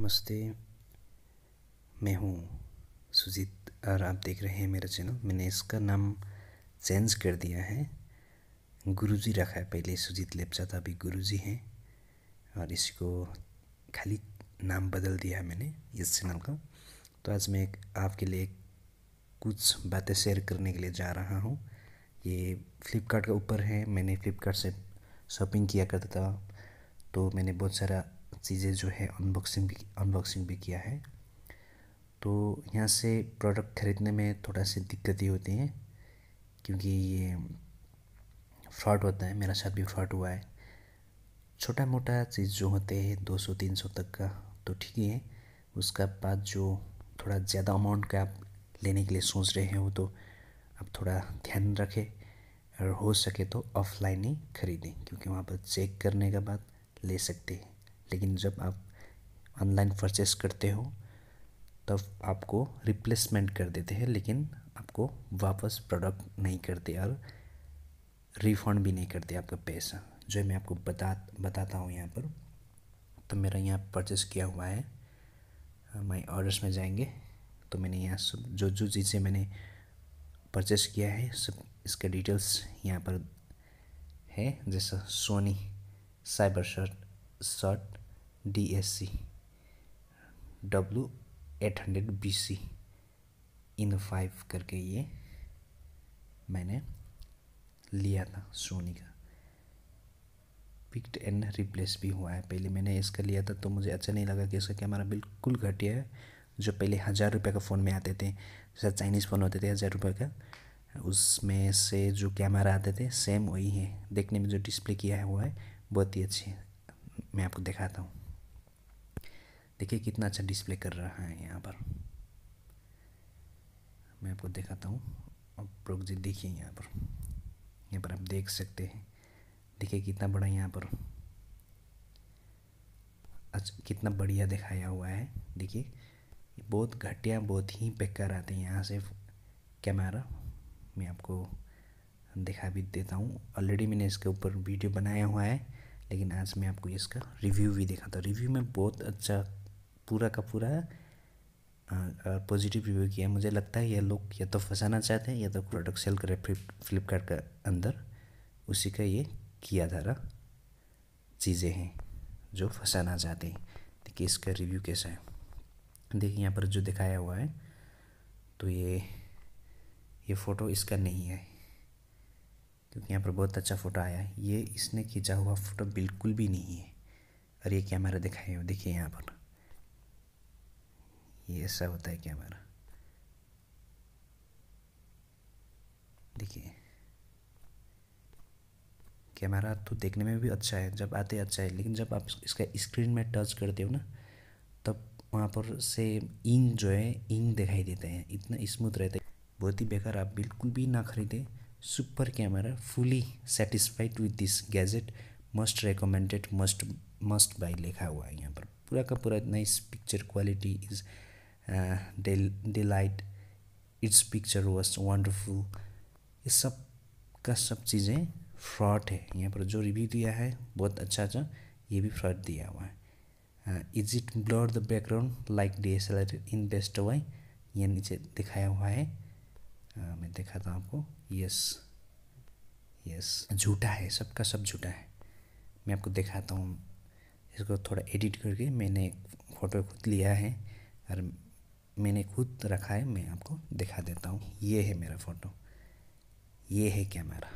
नमस्ते मैं हूँ सुजीत और आप देख रहे हैं मेरा चैनल मैंने इसका नाम चेंज कर दिया है गुरुजी रखा है पहले सुजीत लेप्चा था अभी गुरुजी हैं और इसको खाली नाम बदल दिया है मैंने इस चैनल का तो आज मैं आपके लिए कुछ बातें शेयर करने के लिए जा रहा हूँ ये फ्लिपकार्ट का ऊपर है मैंने फ्लिपकार्ट से शॉपिंग किया करता था तो मैंने बहुत सारा चीज़ें जो है अनबॉक्सिंग भी अनबॉक्सिंग भी किया है तो यहाँ से प्रोडक्ट खरीदने में थोड़ा सी दिक्कत ही होती है क्योंकि ये फ्रॉड होता है मेरा साथ भी फ्रॉड हुआ है छोटा मोटा चीज़ जो होते हैं दो सौ तीन सौ तक का तो ठीक ही है उसका बाद जो थोड़ा ज़्यादा अमाउंट का आप लेने के लिए सोच रहे हैं वो तो आप थोड़ा ध्यान रखें और हो सके तो ऑफलाइन ही खरीदें क्योंकि वहाँ पर चेक करने के बाद ले सकते हैं लेकिन जब आप ऑनलाइन परचेस करते हो तब आपको रिप्लेसमेंट कर देते हैं लेकिन आपको वापस प्रोडक्ट नहीं करते और रिफंड भी नहीं करते आपका पैसा जो मैं आपको बता बताता हूँ यहाँ पर तो मेरा यहाँ परचेस किया हुआ है माई ऑर्डर्स में जाएंगे तो मैंने यहाँ सब जो जो चीज़ें मैंने परचेस किया है सब इसका डिटेल्स यहाँ पर है जैसा Sony cyber shot shot D S C W eight hundred B C in five करके ये मैंने लिया था सोनी का पिक्ड एंड रिप्लेस भी हुआ है पहले मैंने इसका लिया था तो मुझे अच्छा नहीं लगा कि इसका कैमरा बिल्कुल घटिया है जो पहले हज़ार रुपये का फ़ोन में आते थे जैसे चाइनीज़ फ़ोन होते थे हज़ार रुपये का उसमें से जो कैमरा आते थे सेम वही है देखने में जो डिस्प्ले किया हुआ है बहुत ही अच्छी है मैं आपको दिखाता हूँ देखिए कितना अच्छा डिस्प्ले कर रहा है यहाँ पर मैं आपको दिखाता हूँ अब प्रोग देखिए यहाँ पर यहाँ पर आप देख सकते हैं देखिए कितना बड़ा यहाँ पर अच्छा कितना बढ़िया दिखाया हुआ है देखिए बहुत घटिया बहुत ही बेकार आते हैं यहाँ से कैमरा मैं आपको दिखा भी देता हूँ ऑलरेडी मैंने इसके ऊपर वीडियो बनाया हुआ है लेकिन आज मैं आपको इसका रिव्यू भी दिखाता हूँ रिव्यू में बहुत अच्छा पूरा का पूरा पॉजिटिव रिव्यू किया मुझे लगता है ये लोग या तो फंसाना चाहते हैं या तो प्रोडक्ट सेल करें फ्लिपकार्ट का अंदर उसी का ये किया धारा चीज़ें हैं जो फंसाना चाहते हैं देखिए इसका रिव्यू कैसा है देखिए यहाँ पर जो दिखाया हुआ है तो ये ये फ़ोटो इसका नहीं है क्योंकि यहाँ पर बहुत अच्छा फ़ोटो आया है ये इसने खींचा हुआ फ़ोटो बिल्कुल भी नहीं है और ये कैमरा दिखाया हुआ देखिए यहाँ पर ये ऐसा होता है कैमरा देखिए कैमरा तो देखने में भी अच्छा है जब आते अच्छा है लेकिन जब आप इसका स्क्रीन में टच करते हो ना तब वहाँ पर से इंक जो है इंक दिखाई देता है इतना स्मूथ रहता है बहुत ही बेकार आप बिल्कुल भी ना खरीदें super camera fully satisfied with this gadget must recommended must must buy लिखा हुआ है यहाँ पर पूरा का पूरा nice picture quality is day daylight it's picture was wonderful ये सब का सब चीज़ें फ्रॉड है यहाँ पर जो रिव्यू दिया है बहुत अच्छा अच्छा ये भी फ्रॉड दिया हुआ है is it blur the background like D S L R in best why ये नीचे दिखाया हुआ है आ, uh, मैं दिखाता हूँ आपको यस यस झूठा है सबका सब झूठा है मैं आपको दिखाता हूँ इसको थोड़ा एडिट करके मैंने एक फ़ोटो खुद लिया है और मैंने खुद रखा है मैं आपको दिखा देता हूँ ये है मेरा फ़ोटो ये है कैमरा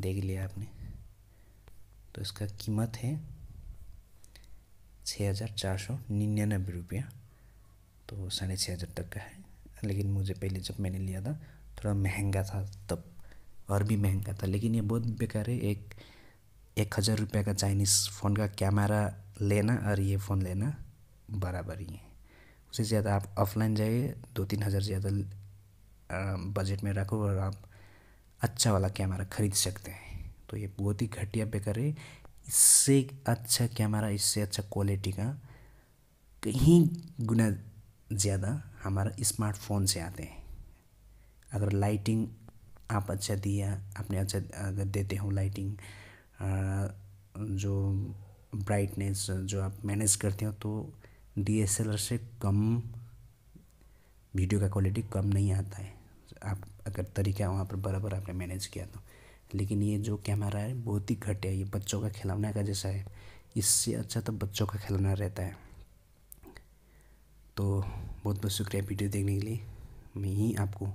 देख लिया आपने तो इसका कीमत है छः हज़ार चार सौ निन्यानबे रुपया तो साढ़े छः हज़ार तक का है लेकिन मुझे पहले जब मैंने लिया था थोड़ा महंगा था तब और भी महंगा था लेकिन ये बहुत बेकार है एक एक हज़ार रुपये का चाइनीज़ फ़ोन का कैमरा लेना और ये फ़ोन लेना बराबर ही हैं उससे ज़्यादा आप ऑफलाइन जाइए दो तीन हज़ार ज़्यादा बजट में रखो और आप अच्छा वाला कैमरा ख़रीद सकते हैं तो ये बहुत ही घटिया बेकार है इससे अच्छा कैमरा इससे अच्छा क्वालिटी का कहीं गुना ज़्यादा हमारा स्मार्टफोन से आते हैं अगर लाइटिंग आप अच्छा दिया आपने अच्छा अगर देते हो लाइटिंग जो ब्राइटनेस जो आप मैनेज करते हो तो डीएसएलआर से कम वीडियो का क्वालिटी कम नहीं आता है आप अगर तरीका वहाँ पर बराबर आपने मैनेज किया तो लेकिन ये जो कैमरा है बहुत ही घटिया ये बच्चों का खिलौना का जैसा है इससे अच्छा तो बच्चों का खिलौना रहता है तो बहुत बहुत शुक्रिया वीडियो देखने के लिए मैं ही आपको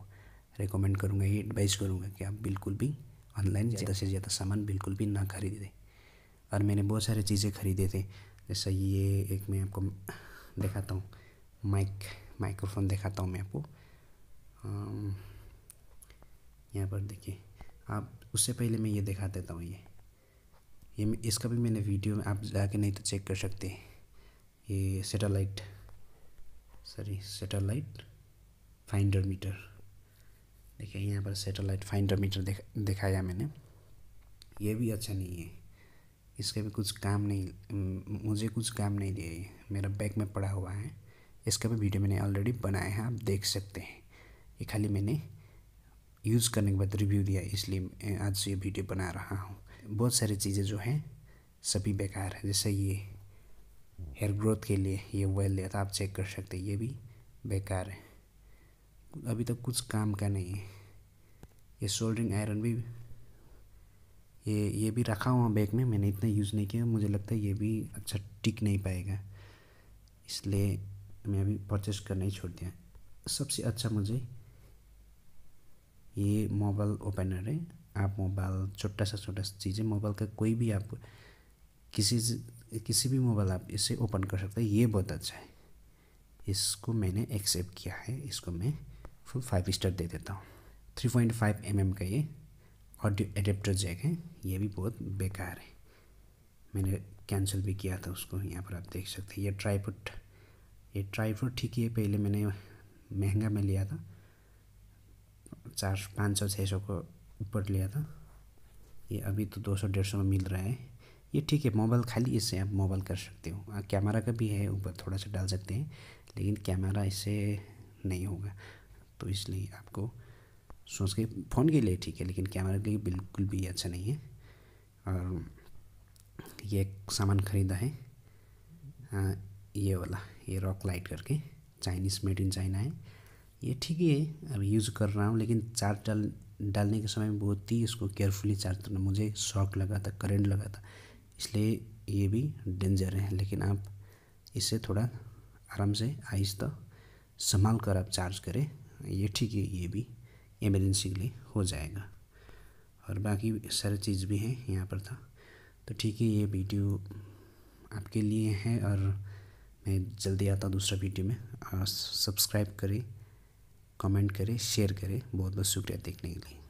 रिकमेंड करूँगा ये एडवाइस करूँगा कि आप बिल्कुल भी ऑनलाइन ज़्यादा से ज़्यादा सामान बिल्कुल भी ना खरीदें और मैंने बहुत सारी चीज़ें खरीदे थे जैसा ये एक मैं आपको दिखाता हूँ माइक माइक्रोफोन दिखाता हूँ मैं आपको यहाँ पर देखिए आप उससे पहले मैं ये दिखा देता हूँ ये ये इसका भी मैंने वीडियो में आप जाके नहीं तो चेक कर सकते ये satellite sorry satellite finder meter देखिए यहाँ पर सेटेलाइट फाइंडर मीटर दिखाया मैंने ये भी अच्छा नहीं है इसका भी कुछ काम नहीं मुझे कुछ काम नहीं दे रही मेरा बैग में पड़ा हुआ है इसका भी वीडियो मैंने ऑलरेडी बनाया है आप देख सकते हैं ये खाली मैंने यूज़ करने के बाद रिव्यू दिया इसलिए आज से ये वीडियो बना रहा हूँ बहुत सारी चीज़ें जो हैं सभी बेकार है जैसे ये हेयर ग्रोथ के लिए ये वेल लिया था आप चेक कर सकते हैं ये भी बेकार है अभी तक कुछ काम का नहीं है ये सोल्डरिंग आयरन भी ये ये भी रखा हुआ बैग में मैंने इतना यूज़ नहीं किया मुझे लगता है ये भी अच्छा टिक नहीं पाएगा इसलिए मैं अभी परचेस करना ही छोड़ दिया सबसे अच्छा मुझे ये मोबाइल ओपनर है आप मोबाइल छोटा सा छोटा सा चीज़ें मोबाइल का कोई भी आप किसी किसी भी मोबाइल आप इसे ओपन कर सकते हैं ये बहुत अच्छा है इसको मैंने एक्सेप्ट किया है इसको मैं फुल फाइव स्टार दे देता हूँ three point five M M का ये ऑडियो एडेप्टर जैक है ये भी बहुत बेकार है मैंने कैंसिल भी किया था उसको यहाँ पर आप देख सकते हैं ये ट्राईपुट ये ट्राईपुट ठीक है पहले मैंने महंगा में लिया था चार पाँच सौ छः सौ को ऊपर लिया था ये अभी तो दो सौ डेढ़ सौ में मिल रहा है ये ठीक है मोबाइल खाली इससे आप मोबाइल कर सकते हो कैमरा का भी है ऊपर थोड़ा सा डाल सकते हैं लेकिन कैमरा इससे नहीं होगा तो इसलिए आपको सोच के फ़ोन के लिए ठीक है लेकिन कैमरा के लिए बिल्कुल भी अच्छा नहीं है और ये एक सामान ख़रीदा है आ, ये वाला ये रॉक लाइट करके चाइनीज़ मेड इन चाइना है ये ठीक ही है अब यूज़ कर रहा हूँ लेकिन चार्ज डाल डालने के समय बहुत ही इसको केयरफुली चार्ज करना मुझे शॉक लगा था करंट लगा था इसलिए ये भी डेंजर है लेकिन आप इससे थोड़ा आराम से आहिस्ता संभाल कर आप चार्ज करें ये ठीक है ये भी एमरजेंसी के लिए हो जाएगा और बाकी सारी चीज़ भी हैं यहाँ पर था तो।, तो ठीक है ये वीडियो आपके लिए है और मैं जल्दी आता हूँ दूसरा वीडियो में सब्सक्राइब करें कमेंट करें शेयर करें बहुत बहुत शुक्रिया देखने के लिए